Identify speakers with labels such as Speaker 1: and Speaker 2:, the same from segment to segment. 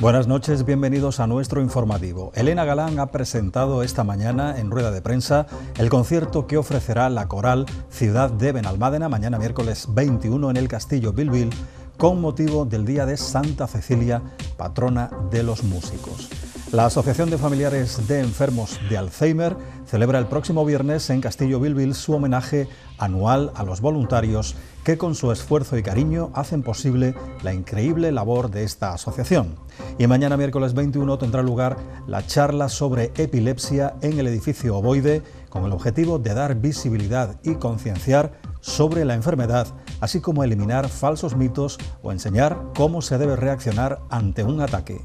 Speaker 1: Buenas noches, bienvenidos a nuestro informativo. Elena Galán ha presentado esta mañana en rueda de prensa el concierto que ofrecerá la coral Ciudad de Benalmádena mañana miércoles 21 en el Castillo Bilbil con motivo del Día de Santa Cecilia, patrona de los músicos. La Asociación de Familiares de Enfermos de Alzheimer celebra el próximo viernes en Castillo Bilbil su homenaje anual a los voluntarios que con su esfuerzo y cariño hacen posible la increíble labor de esta asociación. Y mañana miércoles 21 tendrá lugar la charla sobre epilepsia en el edificio Ovoide con el objetivo de dar visibilidad y concienciar sobre la enfermedad, así como eliminar falsos mitos o enseñar cómo se debe reaccionar ante un ataque.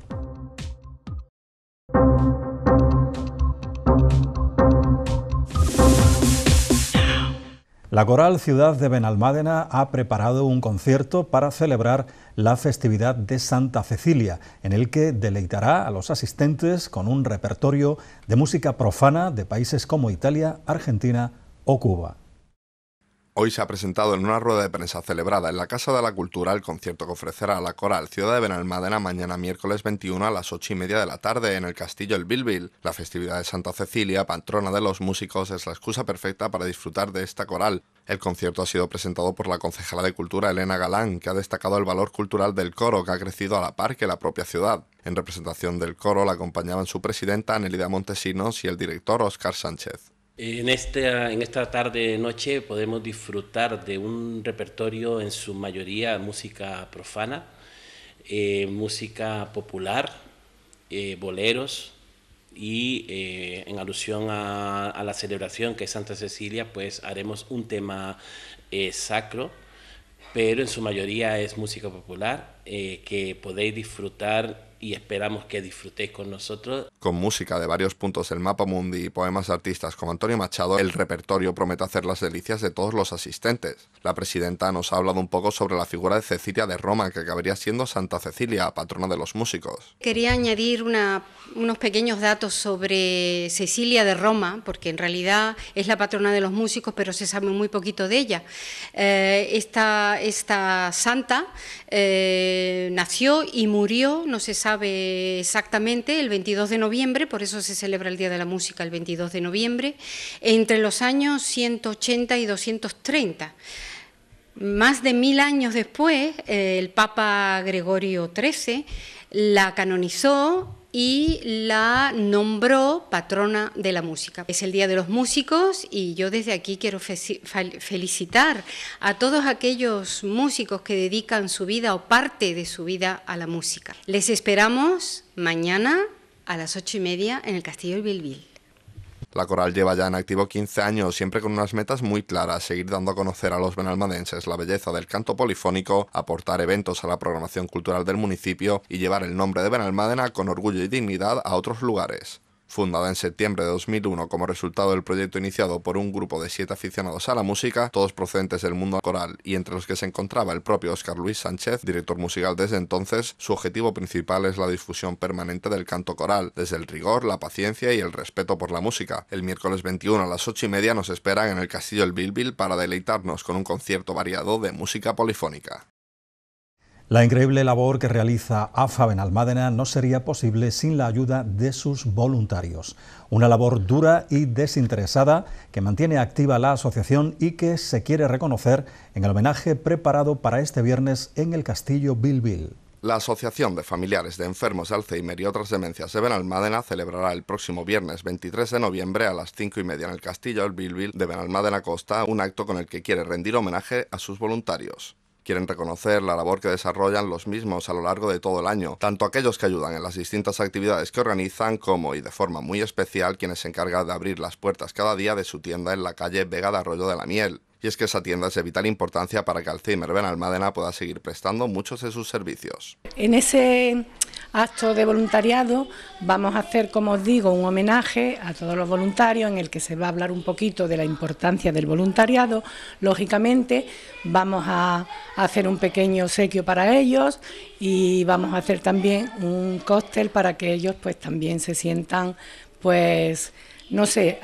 Speaker 1: La Coral Ciudad de Benalmádena ha preparado un concierto para celebrar la festividad de Santa Cecilia, en el que deleitará a los asistentes con un repertorio de música profana de países como Italia, Argentina o Cuba.
Speaker 2: Hoy se ha presentado en una rueda de prensa celebrada en la Casa de la Cultura el concierto que ofrecerá la coral Ciudad de Benalmádena mañana miércoles 21 a las 8 y media de la tarde en el Castillo El Bilbil. La festividad de Santa Cecilia, patrona de los músicos, es la excusa perfecta para disfrutar de esta coral. El concierto ha sido presentado por la concejala de Cultura Elena Galán, que ha destacado el valor cultural del coro que ha crecido a la par que la propia ciudad. En representación del coro la acompañaban su presidenta Anelida Montesinos y el director Óscar Sánchez.
Speaker 3: Este, en esta, tarde, noche, podemos disfrutar de un repertorio en su mayoría música profana, eh, música popular, eh, boleros y eh, en alusión a, a, la celebración que es Santa Cecilia, pues haremos un tema sacro, pero en su mayoría es música popular eh, que podéis disfrutar y esperamos que disfrutéis con nosotros.
Speaker 2: Con música de varios puntos del mapa mundi y poemas de artistas como Antonio Machado, el repertorio promete hacer las delicias de todos los asistentes. La presidenta nos ha hablado un poco sobre la figura de Cecilia de Roma, que acabaría siendo Santa Cecilia, patrona de los músicos.
Speaker 4: Quería añadir unos pequeños datos sobre Cecilia de Roma, porque en realidad es la patrona de los músicos, pero se sabe muy poquito de ella. Eh, esta, santa eh, eh, nació y murió, no se sabe exactamente, el 22 de noviembre, por eso se celebra el Día de la Música el 22 de noviembre, entre los años 180 y 230. Más de mil años después, eh, el Papa Gregorio XIII la canonizó y la nombró patrona de la música. Es el Día de los Músicos y yo desde aquí quiero felicitar a todos aquellos músicos que dedican su vida o parte de su vida a la música. Les esperamos mañana a las ocho y media en el Castillo del Bilbil.
Speaker 2: La coral lleva ya en activo 15 años, siempre con unas metas muy claras, seguir dando a conocer a los benalmadenses la belleza del canto polifónico, aportar eventos a la programación cultural del municipio y llevar el nombre de Benalmádena con orgullo y dignidad a otros lugares. Fundada en septiembre de 2001 como resultado del proyecto iniciado por un grupo de siete aficionados a la música, todos procedentes del mundo coral y entre los que se encontraba el propio Oscar Luis Sánchez, director musical desde entonces, su objetivo principal es la difusión permanente del canto coral, desde el rigor, la paciencia y el respeto por la música. El miércoles 21 a las 8 y media nos esperan en el Castillo El Bilbil para deleitarnos con un concierto variado de música polifónica.
Speaker 1: La increíble labor que realiza AFA Benalmádena no sería posible sin la ayuda de sus voluntarios. Una labor dura y desinteresada que mantiene activa la asociación y que se quiere reconocer en el homenaje preparado para este viernes en el Castillo Bilbil.
Speaker 2: La Asociación de Familiares de Enfermos de Alzheimer y otras demencias de Benalmádena celebrará el próximo viernes 23 de noviembre a las 5 y media en el Castillo Bilbil de Benalmádena Costa un acto con el que quiere rendir homenaje a sus voluntarios quieren reconocer la labor que desarrollan los mismos a lo largo de todo el año, tanto aquellos que ayudan en las distintas actividades que organizan como, y de forma muy especial, quienes se encargan de abrir las puertas cada día de su tienda en la calle Vega de Arroyo de la Miel y es que esa tienda es de vital importancia para que Alzheimer Benalmádena pueda seguir prestando muchos de sus
Speaker 5: servicios. En ese acto de voluntariado vamos a hacer, como os digo, un homenaje a todos los voluntarios en el que se va a hablar un poquito de la importancia del voluntariado. Lógicamente vamos a hacer un pequeño obsequio para ellos y vamos a hacer también un cóctel para que ellos pues también se sientan pues no sé,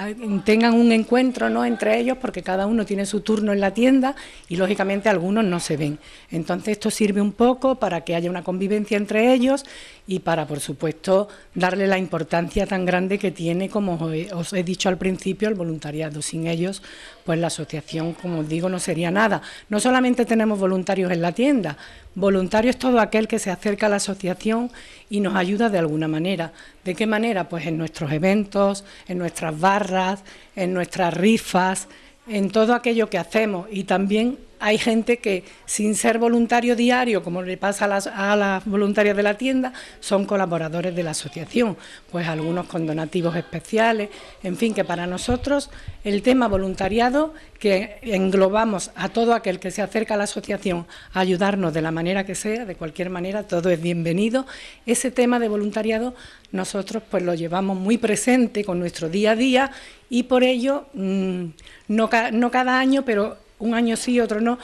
Speaker 5: tengan un encuentro ¿no? entre ellos porque cada uno tiene su turno en la tienda y lógicamente algunos no se ven. Entonces esto sirve un poco para que haya una convivencia entre ellos y para, por supuesto, darle la importancia tan grande que tiene, como os he dicho al principio, el voluntariado. Sin ellos, pues la asociación, como os digo, no sería nada. No solamente tenemos voluntarios en la tienda, Voluntario es todo aquel que se acerca a la asociación y nos ayuda de alguna manera. ¿De qué manera? Pues en nuestros eventos, en nuestras barras, en nuestras rifas, en todo aquello que hacemos y también hay gente que sin ser voluntario diario, como le pasa a las, voluntarias de la tienda, son colaboradores de la asociación, pues algunos con donativos especiales, en fin, que para nosotros el tema voluntariado, que englobamos a todo aquel que se acerca a la asociación a ayudarnos de la manera que sea, de cualquier manera, todo es bienvenido, ese tema de voluntariado nosotros pues lo llevamos muy presente con nuestro día a día y por ello, mm, no, no cada año, pero un año sí, otro no,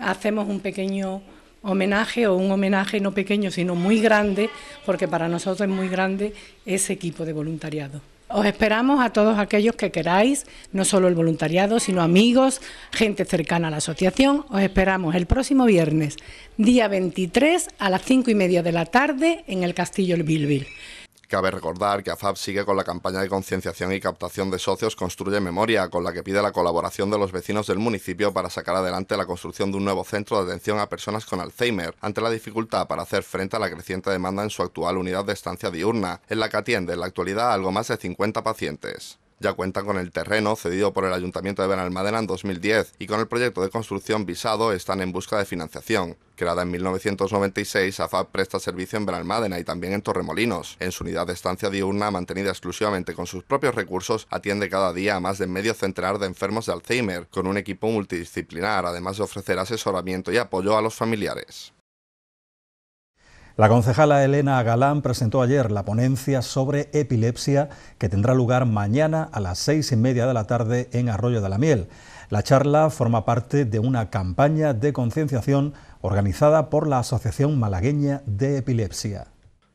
Speaker 5: hacemos un pequeño homenaje o un homenaje no pequeño, sino muy grande, porque para nosotros es muy grande ese equipo de voluntariado. Os esperamos a todos aquellos que queráis, no solo el voluntariado, sino amigos, gente cercana a la asociación. Os esperamos el próximo viernes, día 23, a las cinco y media de la tarde, en el Castillo El Bilbil.
Speaker 2: Cabe recordar que AFAB sigue con la campaña de concienciación y captación de socios Construye Memoria, con la que pide la colaboración de los vecinos del municipio para sacar adelante la construcción de un nuevo centro de atención a personas con Alzheimer, ante la dificultad para hacer frente a la creciente demanda en su actual unidad de estancia diurna, en la que atiende en la actualidad algo más de 50 pacientes ya cuentan con el terreno cedido por el Ayuntamiento de Benalmádena en 2010 y con el proyecto de construcción visado están en busca de financiación. Creada en 1996, AFAP presta servicio en Benalmádena y también en Torremolinos. En su unidad de estancia diurna, mantenida exclusivamente con sus propios recursos, atiende cada día a más de medio centenar de enfermos de Alzheimer, con un equipo multidisciplinar, además de ofrecer asesoramiento y apoyo a los familiares.
Speaker 1: La concejala Elena Galán presentó ayer la ponencia sobre epilepsia que tendrá lugar mañana a las seis y media de la tarde en Arroyo de la Miel. La charla forma parte de una campaña de concienciación organizada por la Asociación Malagueña de Epilepsia.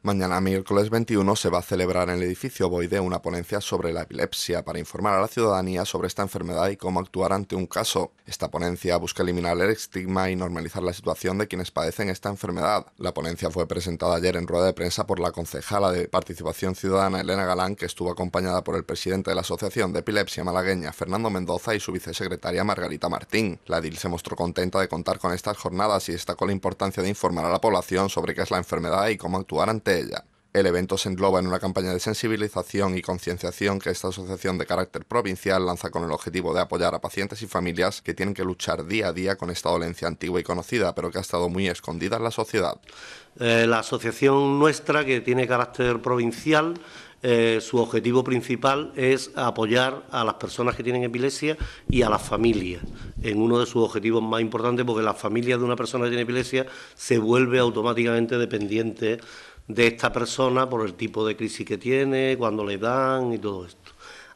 Speaker 2: Mañana miércoles 21 se va a celebrar en el edificio Boide una ponencia sobre la epilepsia para informar a la ciudadanía sobre esta enfermedad y cómo actuar ante un caso. Esta ponencia busca eliminar el estigma y normalizar la situación de quienes padecen esta enfermedad. La ponencia fue presentada ayer en rueda de prensa por la concejala de Participación Ciudadana Elena Galán, que estuvo acompañada por el presidente de la Asociación de Epilepsia Malagueña Fernando Mendoza y su vicesecretaria Margarita Martín. La DIL se mostró contenta de contar con estas jornadas y destacó la importancia de informar a la población sobre qué es la enfermedad y cómo actuar ante ella. El evento se engloba en una campaña de sensibilización y concienciación que esta asociación de carácter provincial lanza con el objetivo de apoyar a pacientes y familias que tienen que luchar día a día con esta dolencia antigua y conocida, pero que ha estado muy escondida en la sociedad.
Speaker 3: Eh, la asociación nuestra, que tiene carácter provincial, eh, su objetivo principal es apoyar a las personas que tienen epilepsia y a las familias. En uno de sus objetivos más importantes, porque la familia de una persona que tiene epilepsia se vuelve automáticamente dependiente de esta persona por el tipo de crisis que tiene, cuando le dan y todo esto.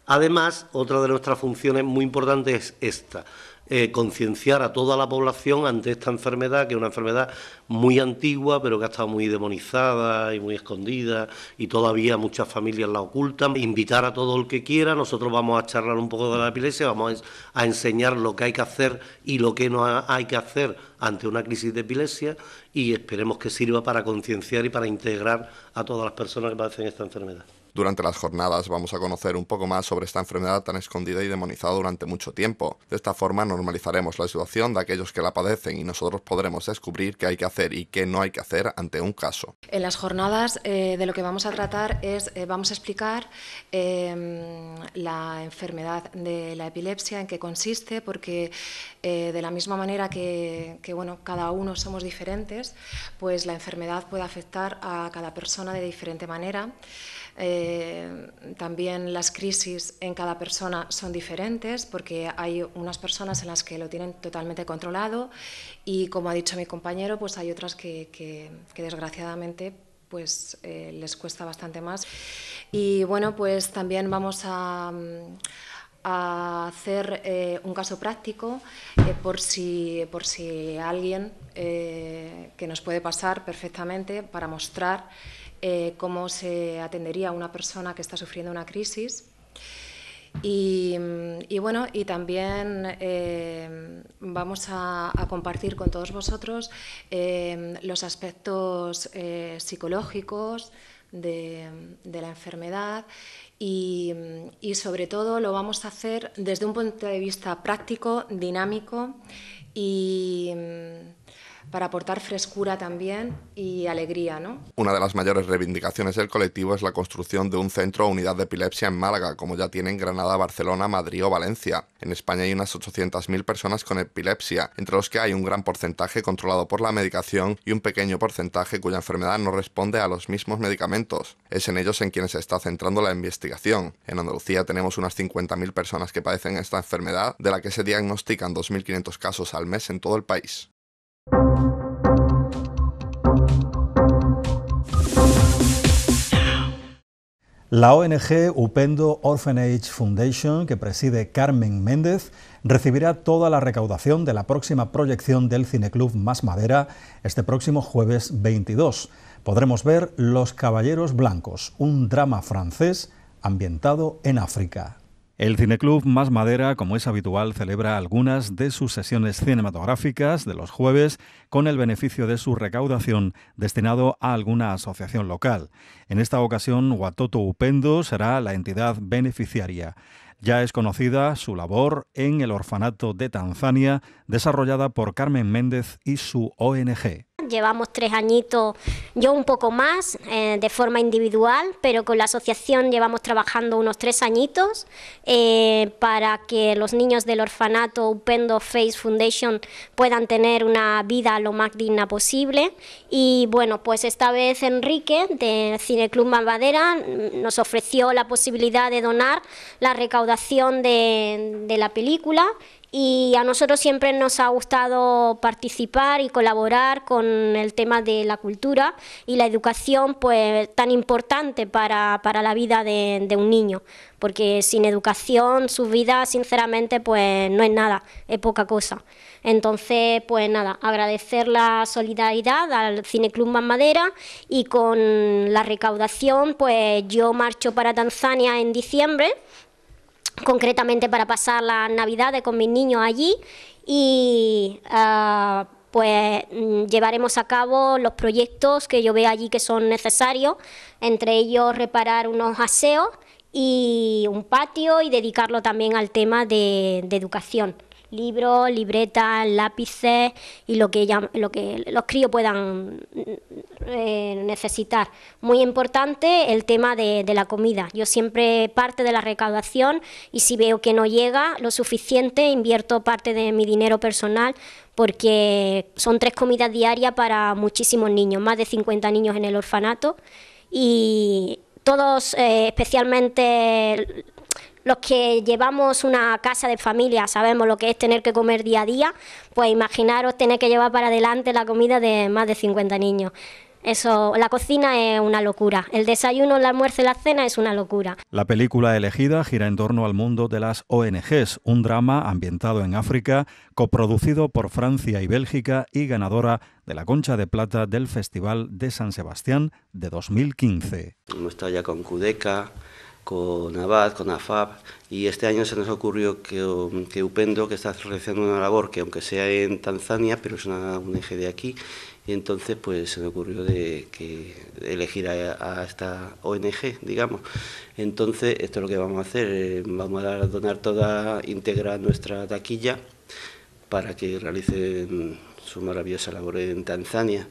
Speaker 3: Además, otra de nuestras funciones muy importantes es esta, eh, concienciar a toda la población ante esta enfermedad, que es una enfermedad muy antigua, pero que ha estado muy demonizada y muy escondida, y todavía muchas familias la ocultan. Invitar a todo el que quiera, nosotros vamos a charlar un poco de la epilepsia, vamos a, enseñar lo que hay que hacer y lo que no hay que hacer ante una crisis de epilepsia, y esperemos que sirva para concienciar y para integrar a todas las personas que padecen esta enfermedad.
Speaker 2: Durante las jornadas vamos a conocer un poco más sobre esta enfermedad tan escondida y demonizada durante mucho tiempo. De esta forma normalizaremos la situación de aquellos que la padecen y nosotros podremos descubrir qué hay que hacer y qué no hay que hacer ante un caso.
Speaker 4: En las jornadas eh, de lo que vamos a tratar es, eh, vamos a explicar em, la enfermedad de la epilepsia, en qué consiste, porque eh, de la misma manera que, bueno, cada uno somos diferentes, pues la enfermedad puede afectar a cada persona de diferente manera. Eh, también las crisis en cada persona son diferentes porque hay unas personas en las que lo tienen totalmente controlado y como ha dicho mi compañero, pues hay otras que, desgraciadamente pues eh, les cuesta bastante más. Y bueno, pues también vamos a, mm, a hacer eh, un caso práctico por, si, por si alguien que nos puede pasar perfectamente para mostrar eh, cómo se atendería a una persona que está sufriendo una crisis. Y, bueno, y también eh, vamos a, compartir con todos vosotros eh, los aspectos psicológicos de, la enfermedad y sobre todo lo vamos a hacer desde un punto de vista práctico, dinámico y para aportar frescura también y alegría. ¿no?
Speaker 2: Una de las mayores reivindicaciones del colectivo es la construcción de un centro o unidad de epilepsia en Málaga, como ya tienen Granada, Barcelona, Madrid o Valencia. En España hay unas 800.000 personas con epilepsia, entre los que hay un gran porcentaje controlado por la medicación y un pequeño porcentaje cuya enfermedad no responde a los mismos medicamentos. Es en ellos en quienes se está centrando la investigación. En Andalucía tenemos unas 50.000 personas que padecen esta enfermedad, de la que se diagnostican 2.500 casos al mes en todo el país.
Speaker 1: La ONG Upendo Orphanage Foundation, que preside Carmen Méndez, recibirá toda la recaudación de la próxima proyección del Cineclub Más Madera este próximo jueves 22. Podremos ver Los Caballeros Blancos, un drama francés ambientado en África. El Cineclub Más Madera, como es habitual, celebra algunas de sus sesiones cinematográficas de los jueves con el beneficio de su recaudación destinado a alguna asociación local. En esta ocasión, Watoto Upendo será la entidad beneficiaria. Ya es conocida su labor en el orfanato de Tanzania, desarrollada por Carmen Méndez y su ONG.
Speaker 6: Llevamos tres añitos, yo un poco más, eh, de forma individual, pero con la asociación llevamos trabajando unos tres añitos eh, para que los niños del orfanato Upendo Face Foundation puedan tener una vida lo más digna posible. Y bueno, pues esta vez Enrique, de Cineclub Malvadera, nos ofreció la posibilidad de donar la recaudación de la película y a nosotros siempre nos ha gustado participar y colaborar con el tema de la cultura y la educación pues tan importante para, la vida de, un niño, porque sin educación su vida sinceramente pues no es nada, es poca cosa. Entonces pues nada, agradecer la solidaridad al Cineclub Más Madera y con la recaudación pues yo marcho para Tanzania en diciembre concretamente para pasar las navidades con mis niños allí y eh, pues mm, llevaremos a cabo los proyectos que yo veo allí que son necesarios, entre ellos reparar unos aseos y un patio y dedicarlo también al tema de educación libros, libretas, lápices y lo que, lo que los críos puedan mm, eh, necesitar. Muy importante el tema de, la comida. Yo siempre parte de la recaudación y si veo que no llega lo suficiente, invierto parte de mi dinero personal porque son tres comidas diarias para muchísimos niños, más de 50 niños en el orfanato y todos eh, especialmente los que llevamos una casa de familia sabemos lo que es tener que comer día a día, pues imaginaros tener que llevar para adelante la comida de más de 50 niños. Eso, la cocina es una locura. El desayuno, la almuerzo la cena es una locura.
Speaker 1: La película elegida gira en torno al mundo de las ONGs, un drama ambientado en África, coproducido por Francia y Bélgica y ganadora de la Concha de Plata del Festival de San Sebastián de 2015.
Speaker 3: Hemos ya con Cudeca, con ABAD, con AFAB, y este año se nos ocurrió um, que, Upendo, que está realizando una labor que aunque sea en Tanzania, pero es una ONG de aquí, y entonces pues se me ocurrió de, que elegir a, a, esta ONG, digamos. Entonces, esto es lo que vamos a hacer, eh, vamos a donar toda, íntegra nuestra taquilla para que realicen su maravillosa labor en Tanzania.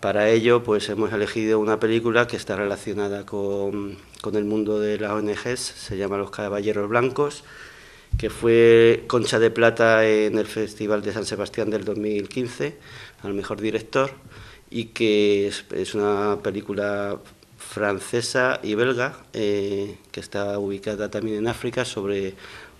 Speaker 3: Para ello, pues hemos elegido una película que está relacionada con, el mundo de las ONGs, se llama Los Caballeros Blancos, que fue concha de plata en el Festival de San Sebastián del 2015, al mejor director, y que es, una película francesa y belga, eh, que está ubicada también en África, sobre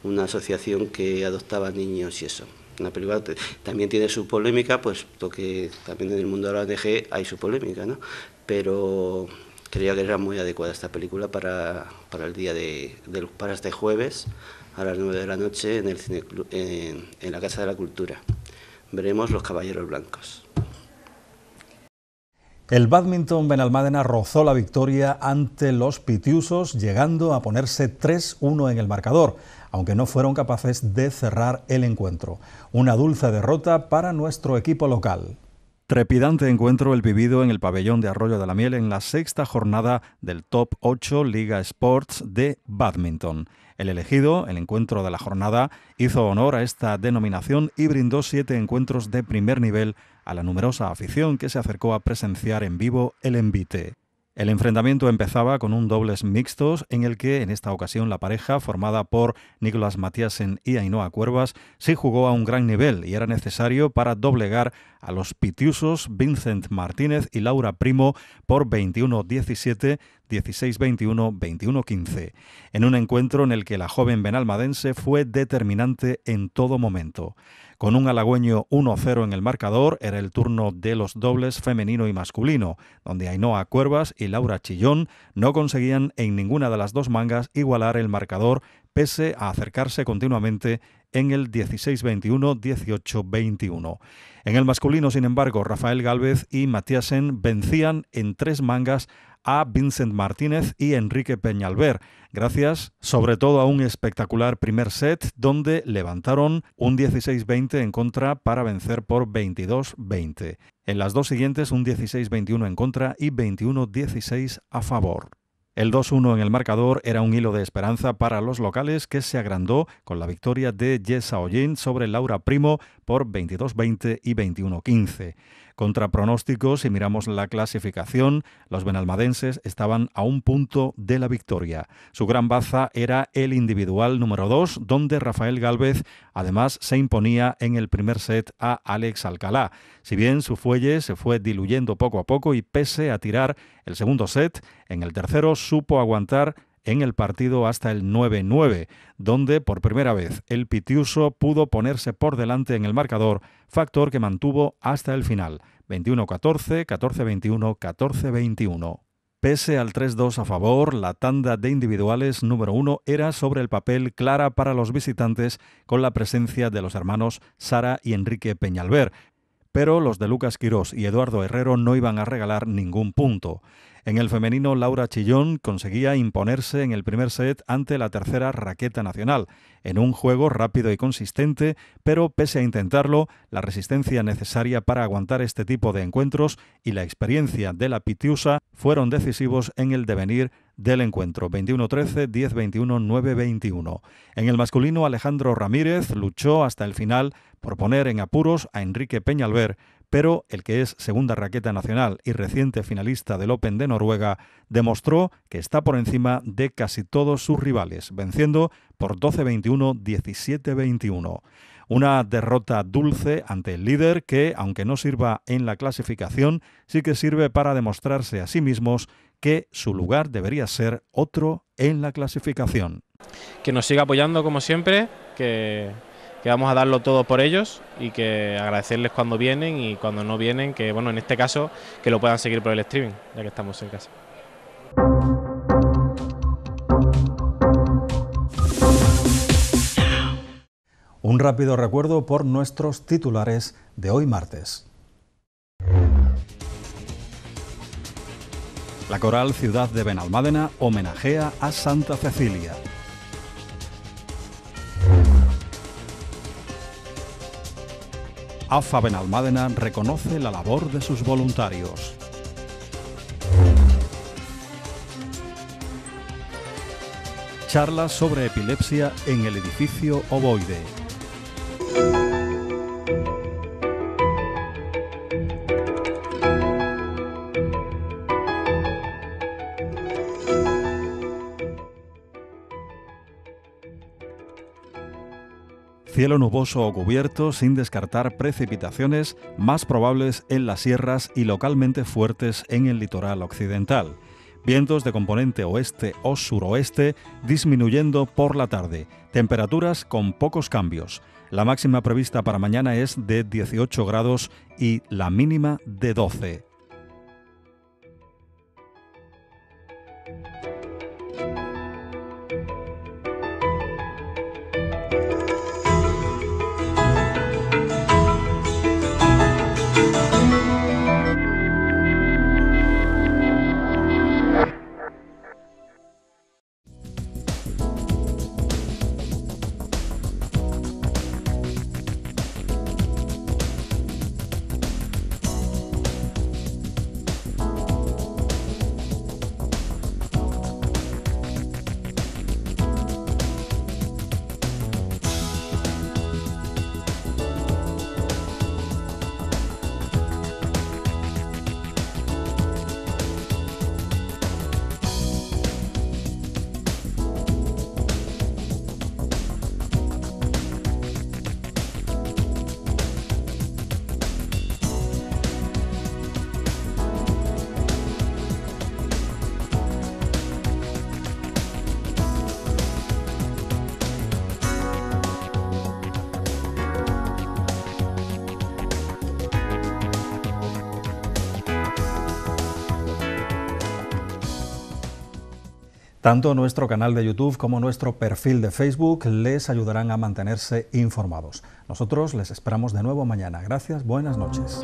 Speaker 3: una asociación que adoptaba niños y eso. Una película también tiene su polémica, pues que también en el mundo de la ONG hay su polémica, ¿no? Pero creía que era muy adecuada esta película para, para el día de, para este jueves a las nueve de la noche en, el cine, en la Casa de la Cultura. Veremos Los Caballeros Blancos.
Speaker 1: El badminton Benalmádena rozó la victoria ante los pitiusos, llegando a ponerse 3-1 en el marcador aunque no fueron capaces de cerrar el encuentro. Una dulce derrota para nuestro equipo local. Trepidante encuentro el vivido en el pabellón de Arroyo de la Miel en la sexta jornada del Top 8 Liga Sports de Badminton. El elegido, el encuentro de la jornada, hizo honor a esta denominación y brindó siete encuentros de primer nivel a la numerosa afición que se acercó a presenciar en vivo el envite. El enfrentamiento empezaba con un dobles mixtos en el que en esta ocasión la pareja formada por Nicolás Matiasen y Ainoa Cuervas se jugó a un gran nivel y era necesario para doblegar a los pitiusos Vincent Martínez y Laura Primo por 21-17, 16-21-21-15, en un encuentro en el que la joven benalmadense fue determinante en todo momento. Con un halagüeño 1-0 en el marcador, era el turno de los dobles femenino y masculino, donde Ainoa Cuervas y Laura Chillón no conseguían en ninguna de las dos mangas igualar el marcador pese a acercarse continuamente en el 16-21, 18-21. En el masculino, sin embargo, Rafael Gálvez y Matiasen vencían en tres mangas a Vincent Martínez y Enrique Peñalver, gracias sobre todo a un espectacular primer set donde levantaron un 16-20 en contra para vencer por 22-20. En las dos siguientes un 16-21 en contra y 21-16 a favor. El 2-1 en el marcador era un hilo de esperanza para los locales que se agrandó con la victoria de Jessa Ojin sobre Laura Primo por 22-20 y 21-15. Contra pronóstico, si miramos la clasificación, los benalmadenses estaban a un punto de la victoria. Su gran baza era el individual número 2, donde Rafael Gálvez además se imponía en el primer set a Alex Alcalá. Si bien su fuelle se fue diluyendo poco a poco y pese a tirar el segundo set, en el tercero supo aguantar en el partido hasta el 9-9, donde por primera vez el Pitiuso pudo ponerse por delante en el marcador, factor que mantuvo hasta el final, 21-14, 14-21, 14-21. Pese al 3-2 a favor, la tanda de individuales número 1 era sobre el papel clara para los visitantes con la presencia de los hermanos Sara y Enrique Peñalver, pero los de Lucas Quirós y Eduardo Herrero no iban a regalar ningún punto. En el femenino, Laura Chillón conseguía imponerse en el primer set ante la tercera raqueta nacional, en un juego rápido y consistente, pero pese a intentarlo, la resistencia necesaria para aguantar este tipo de encuentros y la experiencia de la Pitiusa fueron decisivos en el devenir del encuentro 21-13, 10-21, 9-21. En el masculino, Alejandro Ramírez luchó hasta el final por poner en apuros a Enrique Peñalver pero el que es segunda raqueta nacional y reciente finalista del Open de Noruega demostró que está por encima de casi todos sus rivales, venciendo por 12-21, 17-21. Una derrota dulce ante el líder que, aunque no sirva en la clasificación, sí que sirve para demostrarse a sí mismos que su lugar debería ser otro en la clasificación.
Speaker 4: Que nos siga apoyando como siempre, que que vamos a darlo todo por ellos y que agradecerles cuando vienen y cuando no vienen, que bueno, en este caso, que lo puedan seguir por el streaming, ya que estamos en casa.
Speaker 1: Un rápido recuerdo por nuestros titulares de hoy martes. La coral Ciudad de Benalmádena homenajea a Santa Cecilia. AFA Benalmádena reconoce la labor de sus voluntarios. Charla sobre epilepsia en el edificio Ovoide. Cielo nuboso o cubierto sin descartar precipitaciones más probables en las sierras y localmente fuertes en el litoral occidental. Vientos de componente oeste o suroeste disminuyendo por la tarde. Temperaturas con pocos cambios. La máxima prevista para mañana es de 18 grados y la mínima de 12. Tanto nuestro canal de YouTube como nuestro perfil de Facebook les ayudarán a mantenerse informados. Nosotros les esperamos de nuevo mañana. Gracias, buenas noches.